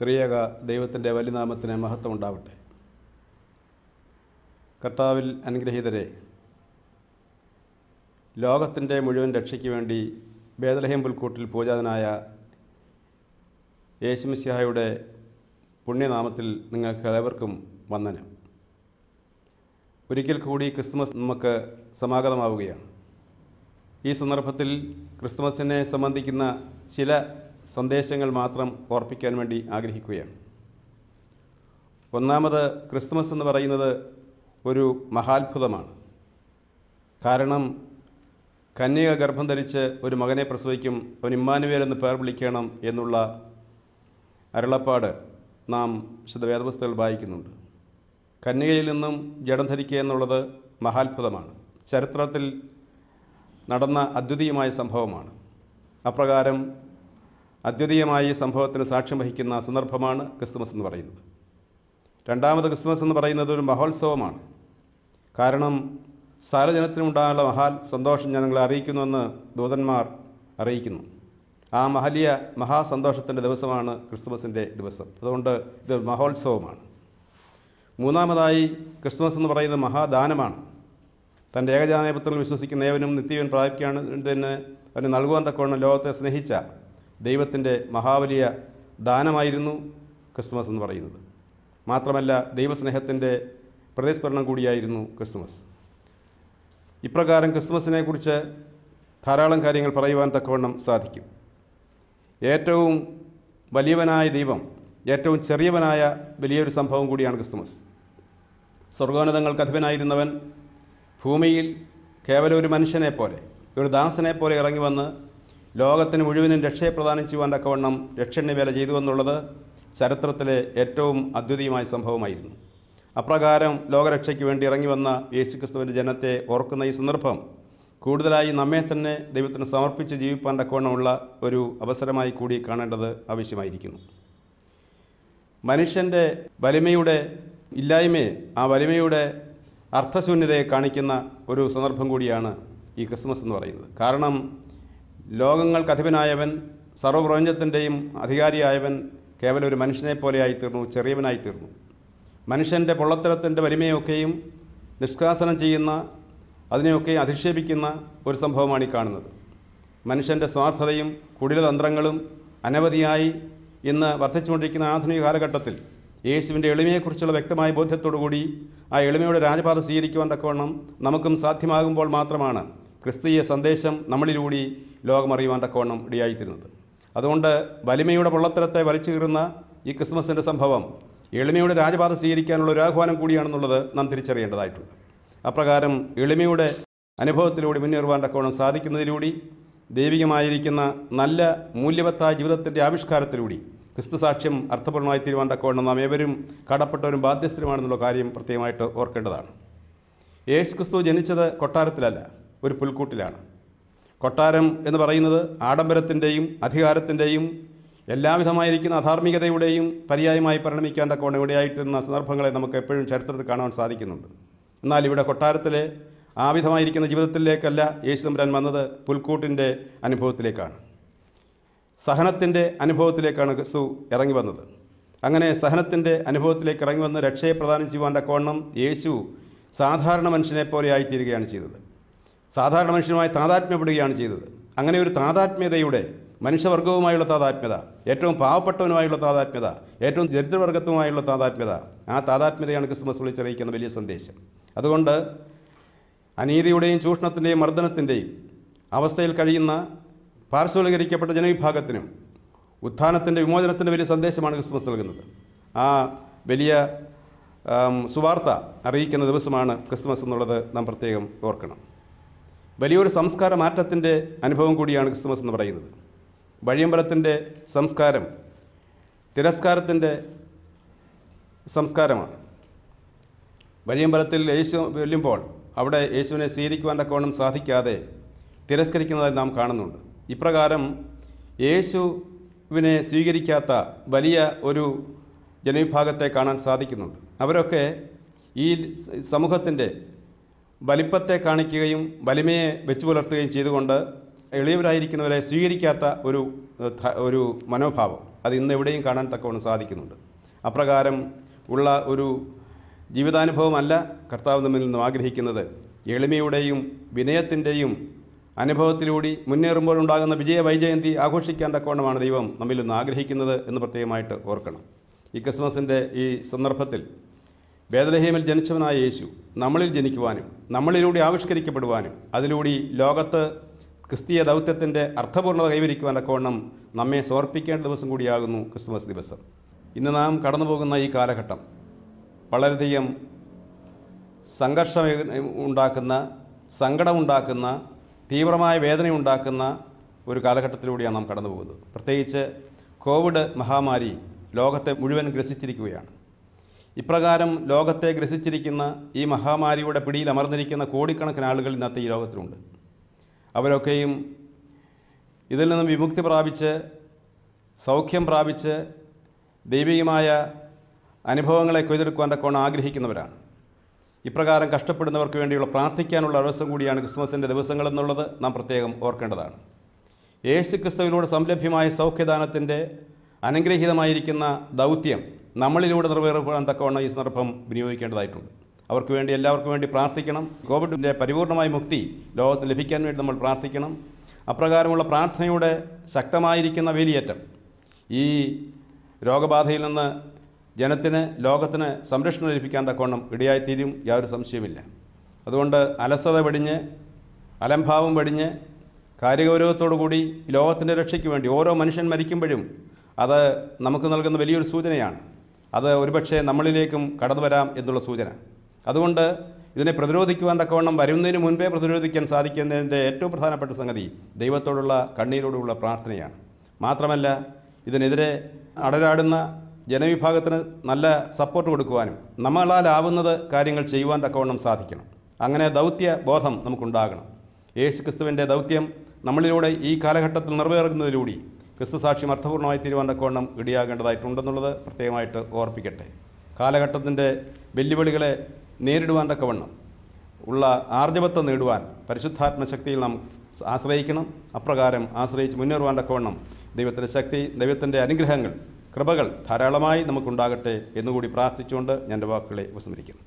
ത്രിയേക ദൈവത്തിൻ്റെ വലിനാമത്തിന് മഹത്വം ഉണ്ടാവട്ടെ കർത്താവിൽ അനുഗ്രഹീതരെ ലോകത്തിൻ്റെ മുഴുവൻ രക്ഷയ്ക്ക് വേണ്ടി ബേദലഹേം പുൽക്കൂട്ടിൽ പൂജാതനായ യേശുമിസിഹായുടെ പുണ്യനാമത്തിൽ നിങ്ങൾക്ക് ഏവർക്കും വന്ദനം ഒരിക്കൽ കൂടി ക്രിസ്മസ് നമുക്ക് സമാഗതമാവുകയാണ് ഈ സന്ദർഭത്തിൽ ക്രിസ്മസിനെ സംബന്ധിക്കുന്ന ചില സന്ദേശങ്ങൾ മാത്രം ഓർപ്പിക്കാൻ വേണ്ടി ആഗ്രഹിക്കുകയാണ് ഒന്നാമത് ക്രിസ്മസ് എന്ന് പറയുന്നത് ഒരു മഹാത്ഭുതമാണ് കാരണം കന്യക ഗർഭം ധരിച്ച് ഒരു മകനെ പ്രസവിക്കും അവൻ ഇമ്മാനുവേൽ എന്ന് പേർ വിളിക്കണം എന്നുള്ള അരുളപ്പാട് നാം ശുദ്ധവേദപുസ്തകൾ വായിക്കുന്നുണ്ട് കന്യകയിൽ നിന്നും ജഡം ധരിക്കുക എന്നുള്ളത് മഹാത്ഭുതമാണ് ചരിത്രത്തിൽ നടന്ന അദ്വിതീയമായ സംഭവമാണ് അപ്രകാരം അദ്വിതീയമായ ഈ സംഭവത്തിന് സാക്ഷ്യം വഹിക്കുന്ന സന്ദർഭമാണ് ക്രിസ്തുമസ് എന്ന് പറയുന്നത് രണ്ടാമത് ക്രിസ്തുമസ് എന്ന് പറയുന്നത് ഒരു മഹോത്സവമാണ് കാരണം സാരജനത്തിനുണ്ടായുള്ള മഹാൽ സന്തോഷം ഞാൻ നിങ്ങളെ അറിയിക്കുന്നുവെന്ന് ദൂതന്മാർ അറിയിക്കുന്നു ആ മഹലിയ മഹാസന്തോഷത്തിൻ്റെ ദിവസമാണ് ക്രിസ്തുമസിൻ്റെ ദിവസം അതുകൊണ്ട് ഇത് മഹോത്സവമാണ് മൂന്നാമതായി ക്രിസ്തുമസ് എന്ന് പറയുന്നത് മഹാദാനമാണ് തൻ്റെ ഏകജാനപുത്രനിൽ വിശ്വസിക്കുന്ന ഏവനും നിത്യവൻ പ്രാപിക്കുകയാണ് തന്നെ അവന് നൽകുവാൻ തക്കവണ്ണം ലോകത്തെ സ്നേഹിച്ച ദൈവത്തിൻ്റെ മഹാവലിയ ദാനമായിരുന്നു ക്രിസ്മസ് എന്ന് പറയുന്നത് മാത്രമല്ല ദൈവസ്നേഹത്തിൻ്റെ പ്രതിസ്മരണം കൂടിയായിരുന്നു ക്രിസ്മസ് ഇപ്രകാരം ക്രിസ്മസിനെക്കുറിച്ച് ധാരാളം കാര്യങ്ങൾ പറയുവാൻ തക്കവണ്ണം സാധിക്കും ഏറ്റവും വലിയവനായ ദൈവം ഏറ്റവും ചെറിയവനായ വലിയൊരു സംഭവം കൂടിയാണ് ക്രിസ്മസ് സ്വർഗോന്നതങ്ങൾക്ക് അധിപനായിരുന്നവൻ ഭൂമിയിൽ കേവലം ഒരു മനുഷ്യനെ പോലെ ഒരു ദാസനെ പോലെ ഇറങ്ങി വന്ന് ലോകത്തിന് മുഴുവനും രക്ഷയെ പ്രദാനം ചെയ്യുവാൻ തക്കവണ്ണം വേല ചെയ്തു എന്നുള്ളത് ചരിത്രത്തിലെ ഏറ്റവും അദ്വിതീയമായ സംഭവമായിരുന്നു അപ്രകാരം ലോകരക്ഷയ്ക്ക് വേണ്ടി ഇറങ്ങി വന്ന യേശുക്രിസ്തുവിൻ്റെ ജനത്തെ ഓർക്കുന്ന ഈ സന്ദർഭം കൂടുതലായി നമ്മെ തന്നെ ദൈവത്തിന് സമർപ്പിച്ച് ജീവിപ്പാൻ തക്കവണ്ണമുള്ള ഒരു അവസരമായി കൂടി കാണേണ്ടത് ആവശ്യമായിരിക്കുന്നു മനുഷ്യൻ്റെ വലിമയുടെ ഇല്ലായ്മയെ ആ വലിമയുടെ അർത്ഥശൂന്യതയെ കാണിക്കുന്ന ഒരു സന്ദർഭം കൂടിയാണ് ഈ ക്രിസ്മസ് എന്ന് പറയുന്നത് കാരണം ലോകങ്ങൾക്ക് അധിപനായവൻ സർവപ്രപഞ്ചത്തിൻ്റെയും അധികാരിയായവൻ കേവലം ഒരു മനുഷ്യനെ പോലെയായിത്തീർന്നു ചെറിയവനായിത്തീർന്നു മനുഷ്യൻ്റെ പൊള്ളത്തരത്തിൻ്റെ വലിമയൊക്കെയും നിഷ്കാസനം ചെയ്യുന്ന അതിനെയൊക്കെ അധിക്ഷേപിക്കുന്ന ഒരു സംഭവമാണ് ഈ കാണുന്നത് മനുഷ്യൻ്റെ സ്വാർത്ഥതയും കുടിലതന്ത്രങ്ങളും അനവധിയായി ഇന്ന് വർദ്ധിച്ചുകൊണ്ടിരിക്കുന്ന ആധുനിക കാലഘട്ടത്തിൽ യേശുവിൻ്റെ എളിമയെക്കുറിച്ചുള്ള വ്യക്തമായ ബോധ്യത്തോടുകൂടി ആ എളിമയുടെ രാജപാത സ്വീകരിക്കുവാൻ തക്കവണ്ണം നമുക്കും സാധ്യമാകുമ്പോൾ മാത്രമാണ് ക്രിസ്തീയ സന്ദേശം നമ്മളിലൂടി ലോകമറിയുവാൻ തക്കവണ്ണം ഇടയായിത്തീരുന്നത് അതുകൊണ്ട് വലിമയുടെ പൊള്ളത്തരത്തെ വലിച്ചു കീറുന്ന ഈ ക്രിസ്മസിൻ്റെ സംഭവം എളിമയുടെ രാജപാത സ്വീകരിക്കാനുള്ള ഒരു ആഹ്വാനം കൂടിയാണെന്നുള്ളത് നാം തിരിച്ചറിയേണ്ടതായിട്ടുണ്ട് അപ്രകാരം എളിമയുടെ അനുഭവത്തിലൂടെ മുന്നേറുവാൻ തക്കവണ്ണം സാധിക്കുന്നതിലൂടെ ദൈവികമായിരിക്കുന്ന നല്ല മൂല്യവത്തായ ജീവിതത്തിൻ്റെ ആവിഷ്കാരത്തിലൂടെ ക്രിസ്തു സാക്ഷ്യം അർത്ഥപൂർണ്ണമായി തീരുവാൻ തക്കവണ്ണം നാം ഏവരും കടപ്പെട്ടവരും ബാധ്യസ്ഥരുമാണെന്നുള്ള കാര്യം പ്രത്യേകമായിട്ട് ഓർക്കേണ്ടതാണ് യേശു ക്രിസ്തു ജനിച്ചത് കൊട്ടാരത്തിലല്ല ഒരു പുൽക്കൂട്ടിലാണ് കൊട്ടാരം എന്ന് പറയുന്നത് ആഡംബരത്തിൻ്റെയും അധികാരത്തിൻ്റെയും എല്ലാവിധമായിരിക്കുന്ന അധാർമികതയുടെയും പര്യായമായി പരിണമിക്കാൻ തക്ക ഇവിടെയായിട്ടിരുന്ന സന്ദർഭങ്ങളെ നമുക്ക് എപ്പോഴും ചരിത്രത്തിൽ കാണാൻ സാധിക്കുന്നുണ്ട് എന്നാൽ ഇവിടെ കൊട്ടാരത്തിലെ ആവിധമായിരിക്കുന്ന ജീവിതത്തിലേക്കല്ല യേശുദമ്പുരാൻ വന്നത് പുൽക്കൂട്ടിൻ്റെ അനുഭവത്തിലേക്കാണ് സഹനത്തിൻ്റെ അനുഭവത്തിലേക്കാണ് ക്രിസ്തു ഇറങ്ങി വന്നത് അങ്ങനെ സഹനത്തിൻ്റെ അനുഭവത്തിലേക്ക് ഇറങ്ങി വന്ന് രക്ഷയെ പ്രദാനം ചെയ്യുവാൻ തക്കവണ്ണം യേശു സാധാരണ മനുഷ്യനെ പോലെ ആയിത്തീരുകയാണ് ചെയ്തത് സാധാരണ മനുഷ്യനുമായി താതാത്മ്യപ്പെടുകയാണ് ചെയ്തത് അങ്ങനെ ഒരു താതാത്മ്യതയുടെ മനുഷ്യവർഗവുമായുള്ള താതാത്മ്യത ഏറ്റവും പാവപ്പെട്ടവനുമായുള്ള താതാത്മ്യത ഏറ്റവും ദരിദ്രവർഗത്തുമായുള്ള താതാത്മ്യത ആ താതാത്മ്യതയാണ് ക്രിസ്മസ് വിളിച്ചറിയിക്കുന്ന വലിയ സന്ദേശം അതുകൊണ്ട് അനീതിയുടെയും ചൂഷണത്തിൻ്റെയും മർദ്ദനത്തിൻ്റെയും അവസ്ഥയിൽ കഴിയുന്ന പാർശ്വവൽക്കരിക്കപ്പെട്ട ജനവിഭാഗത്തിനും ഉത്ഥാനത്തിൻ്റെ വിമോചനത്തിൻ്റെ വലിയ സന്ദേശമാണ് ക്രിസ്മസ് നൽകുന്നത് ആ വലിയ സുവാർത്ത അറിയിക്കുന്ന ദിവസമാണ് ക്രിസ്മസ് എന്നുള്ളത് നാം പ്രത്യേകം ഓർക്കണം വലിയൊരു സംസ്കാര മാറ്റത്തിൻ്റെ അനുഭവം കൂടിയാണ് ക്രിസ്മസ് എന്ന് പറയുന്നത് വഴിയമ്പലത്തിൻ്റെ സംസ്കാരം തിരസ്കാരത്തിൻ്റെ സംസ്കാരമാണ് വഴിയമ്പലത്തിൽ യേശു വെല്ലുമ്പോൾ അവിടെ യേശുവിനെ സ്വീകരിക്കുവാൻ തക്കവണ്ണം സാധിക്കാതെ തിരസ്കരിക്കുന്നതായി നാം കാണുന്നുണ്ട് ഇപ്രകാരം യേശുവിനെ സ്വീകരിക്കാത്ത വലിയ ഒരു ജനവിഭാഗത്തെ കാണാൻ സാധിക്കുന്നുണ്ട് അവരൊക്കെ ഈ സമൂഹത്തിൻ്റെ വലിപ്പത്തെ കാണിക്കുകയും വലിമയെ വെച്ചു പുലർത്തുകയും ചെയ്തുകൊണ്ട് എളിയവരായിരിക്കുന്നവരെ സ്വീകരിക്കാത്ത ഒരു ഒരു മനോഭാവം അത് ഇന്ന് എവിടെയും കാണാൻ തക്കവണ്ണം സാധിക്കുന്നുണ്ട് അപ്രകാരം ഉള്ള ഒരു ജീവിതാനുഭവമല്ല കർത്താവ് നമ്മിൽ നിന്നും ആഗ്രഹിക്കുന്നത് എളിമയുടെയും വിനയത്തിൻ്റെയും അനുഭവത്തിലൂടെ മുന്നേറുമ്പോഴുണ്ടാകുന്ന വിജയ വൈജയന്തി ആഘോഷിക്കാൻ തക്കവണ്ണമാണ് ദൈവം നമ്മിൽ നിന്ന് ആഗ്രഹിക്കുന്നത് എന്ന് പ്രത്യേകമായിട്ട് ഓർക്കണം ഈ ക്രിസ്മസിൻ്റെ ഈ സന്ദർഭത്തിൽ വേദനഹീമിൽ ജനിച്ചവനായ യേശു നമ്മളിൽ ജനിക്കുവാനും നമ്മളിലൂടെ ആവിഷ്കരിക്കപ്പെടുവാനും അതിലൂടെ ലോകത്ത് ക്രിസ്തീയ ദൗത്യത്തിൻ്റെ അർത്ഥപൂർണ്ണത കൈവരിക്കുവാനൊക്കെ വണ്ണം നമ്മെ സമർപ്പിക്കേണ്ട ദിവസം കൂടിയാകുന്നു ക്രിസ്തുമസ് ദിവസം ഇന്ന് നാം കടന്നു പോകുന്ന ഈ കാലഘട്ടം വളരെയധികം സംഘർഷം ഉണ്ടാക്കുന്ന സങ്കടമുണ്ടാക്കുന്ന തീവ്രമായ വേദന ഉണ്ടാക്കുന്ന ഒരു കാലഘട്ടത്തിലൂടെയാണ് നാം കടന്നു പോകുന്നത് പ്രത്യേകിച്ച് കോവിഡ് മഹാമാരി ലോകത്തെ മുഴുവൻ ഗ്രസിച്ചിരിക്കുകയാണ് ഇപ്രകാരം ലോകത്തെ ഗ്രസിച്ചിരിക്കുന്ന ഈ മഹാമാരിയുടെ പിടിയിൽ അമർന്നിരിക്കുന്ന കോടിക്കണക്കിന് ആളുകൾ ഇന്നത്തെ ഈ ലോകത്തിലുണ്ട് അവരൊക്കെയും ഇതിൽ നിന്നും വിമുക്തി പ്രാപിച്ച് സൗഖ്യം പ്രാപിച്ച് ദൈവികമായ അനുഭവങ്ങളെ കൊയ്തെടുക്കുവാൻ തക്കോൺ ആഗ്രഹിക്കുന്നവരാണ് ഇപ്രകാരം കഷ്ടപ്പെടുന്നവർക്ക് വേണ്ടിയുള്ള പ്രാർത്ഥിക്കാനുള്ള അവസരം കൂടിയാണ് ക്രിസ്മസിൻ്റെ ദിവസങ്ങൾ എന്നുള്ളത് നാം പ്രത്യേകം ഓർക്കേണ്ടതാണ് യേശു ക്രിസ്തുവിലൂടെ സംലഭ്യമായ സൗഖ്യദാനത്തിൻ്റെ അനുഗ്രഹീതമായിരിക്കുന്ന ദൗത്യം നമ്മളിലൂടെ നിറവേറപ്പെടാൻ തക്കവണ്ണം ഈ സന്ദർഭം വിനിയോഗിക്കേണ്ടതായിട്ടുണ്ട് അവർക്ക് വേണ്ടി എല്ലാവർക്കും വേണ്ടി പ്രാർത്ഥിക്കണം കോവിഡിൻ്റെ പരിപൂർണമായ മുക്തി ലോകത്ത് ലഭിക്കാൻ വേണ്ടി നമ്മൾ പ്രാർത്ഥിക്കണം അപ്രകാരമുള്ള പ്രാർത്ഥനയുടെ ശക്തമായിരിക്കുന്ന വേലിയേറ്റം ഈ രോഗബാധയിൽ നിന്ന് ജനത്തിന് ലോകത്തിന് സംരക്ഷണം ലഭിക്കാൻ തക്കവണ്ണം ഇടയായിത്തീരും യാതൊരു സംശയമില്ല അതുകൊണ്ട് അലസത വെടിഞ്ഞ് അലംഭാവം വെടിഞ്ഞ് കാര്യഗൗരവത്തോടു കൂടി ലോകത്തിൻ്റെ രക്ഷയ്ക്ക് വേണ്ടി ഓരോ മനുഷ്യൻ മരിക്കുമ്പോഴും അത് നമുക്ക് നൽകുന്ന വലിയൊരു സൂചനയാണ് അത് ഒരുപക്ഷെ നമ്മളിലേക്കും കടന്നു വരാം എന്നുള്ള സൂചന അതുകൊണ്ട് ഇതിനെ പ്രതിരോധിക്കുവാൻ തക്കവണ്ണം വരുന്നതിന് മുൻപേ പ്രതിരോധിക്കാൻ സാധിക്കുന്നതിൻ്റെ ഏറ്റവും പ്രധാനപ്പെട്ട സംഗതി ദൈവത്തോടുള്ള കണ്ണീരോടുള്ള പ്രാർത്ഥനയാണ് മാത്രമല്ല ഇതിനെതിരെ അടരാടുന്ന ജനവിഭാഗത്തിന് നല്ല സപ്പോർട്ട് കൊടുക്കുവാനും നമ്മളാലാവുന്നത് കാര്യങ്ങൾ ചെയ്യുവാൻ തക്കവണ്ണം സാധിക്കണം അങ്ങനെ ദൗത്യ ബോധം നമുക്കുണ്ടാകണം യേശുക്രിസ്തുവിൻ്റെ ദൗത്യം നമ്മളിലൂടെ ഈ കാലഘട്ടത്തിൽ നിറവേറുന്നതിലൂടി ക്രിസ്തു സാക്ഷ്യം അർത്ഥപൂർണ്ണമായി തീരുവാൻ ഇടിയാകേണ്ടതായിട്ടുണ്ടെന്നുള്ളത് പ്രത്യേകമായിട്ട് ഓർപ്പിക്കട്ടെ കാലഘട്ടത്തിൻ്റെ വെല്ലുവിളികളെ നേരിടുവാൻ തക്കവണ്ണം ഉള്ള ആർജവത്വം നേടുവാൻ പരിശുദ്ധാത്മശക്തിയിൽ നാം ആശ്രയിക്കണം അപ്രകാരം ആശ്രയിച്ച് മുന്നേറുവാൻ തക്കവണ്ണം ദൈവത്തിൻ്റെ ശക്തി ദൈവത്തിൻ്റെ അനുഗ്രഹങ്ങൾ കൃപകൾ ധാരാളമായി നമുക്കുണ്ടാകട്ടെ എന്നുകൂടി പ്രാർത്ഥിച്ചുകൊണ്ട് ഞാൻ വാക്കുകളെ ഉപസ്മരിക്കുന്നു